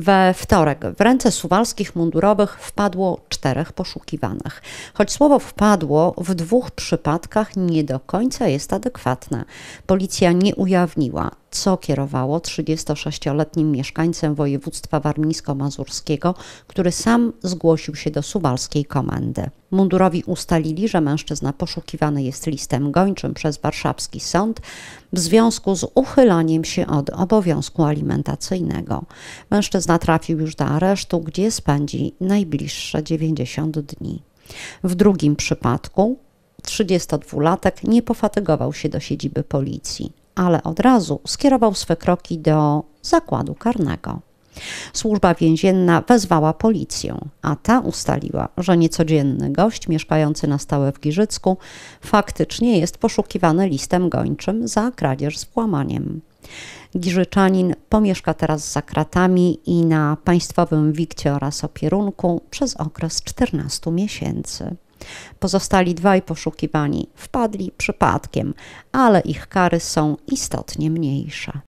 We wtorek w ręce suwalskich mundurowych wpadło czterech poszukiwanych. Choć słowo wpadło w dwóch przypadkach nie do końca jest adekwatne. Policja nie ujawniła co kierowało 36-letnim mieszkańcem województwa warmińsko-mazurskiego, który sam zgłosił się do suwalskiej komendy. Mundurowi ustalili, że mężczyzna poszukiwany jest listem gończym przez warszawski sąd w związku z uchylaniem się od obowiązku alimentacyjnego. Mężczyzna trafił już do aresztu, gdzie spędzi najbliższe 90 dni. W drugim przypadku 32-latek nie pofatygował się do siedziby policji ale od razu skierował swe kroki do zakładu karnego. Służba więzienna wezwała policję, a ta ustaliła, że niecodzienny gość mieszkający na stałe w Giżycku faktycznie jest poszukiwany listem gończym za kradzież z włamaniem. Giżyczanin pomieszka teraz za kratami i na państwowym wikcie oraz opierunku przez okres 14 miesięcy. Pozostali dwaj poszukiwani wpadli przypadkiem, ale ich kary są istotnie mniejsze.